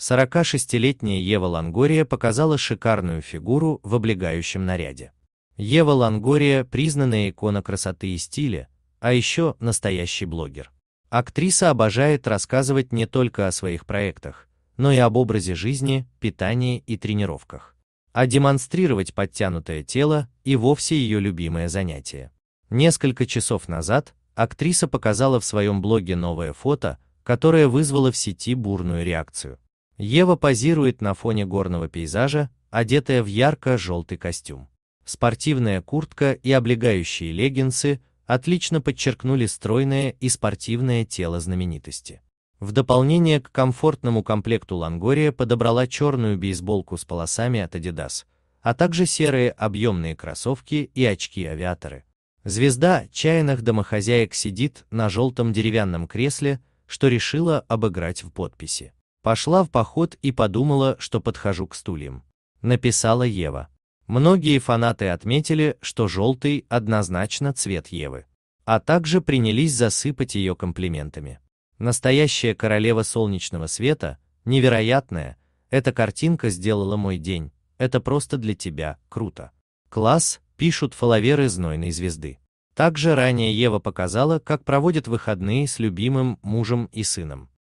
46-летняя Ева Лангория показала шикарную фигуру в облегающем наряде. Ева Лангория – признанная икона красоты и стиля, а еще настоящий блогер. Актриса обожает рассказывать не только о своих проектах, но и об образе жизни, питании и тренировках. А демонстрировать подтянутое тело и вовсе ее любимое занятие. Несколько часов назад актриса показала в своем блоге новое фото, которое вызвало в сети бурную реакцию. Ева позирует на фоне горного пейзажа, одетая в ярко-желтый костюм. Спортивная куртка и облегающие леггинсы отлично подчеркнули стройное и спортивное тело знаменитости. В дополнение к комфортному комплекту Лангория подобрала черную бейсболку с полосами от Adidas, а также серые объемные кроссовки и очки-авиаторы. Звезда чайных домохозяек сидит на желтом деревянном кресле, что решила обыграть в подписи. Пошла в поход и подумала, что подхожу к стульям. Написала Ева. Многие фанаты отметили, что желтый однозначно цвет Евы. А также принялись засыпать ее комплиментами. Настоящая королева солнечного света, невероятная, эта картинка сделала мой день, это просто для тебя, круто. Класс, пишут фоловеры знойной звезды. Также ранее Ева показала, как проводит выходные с любимым мужем и сыном.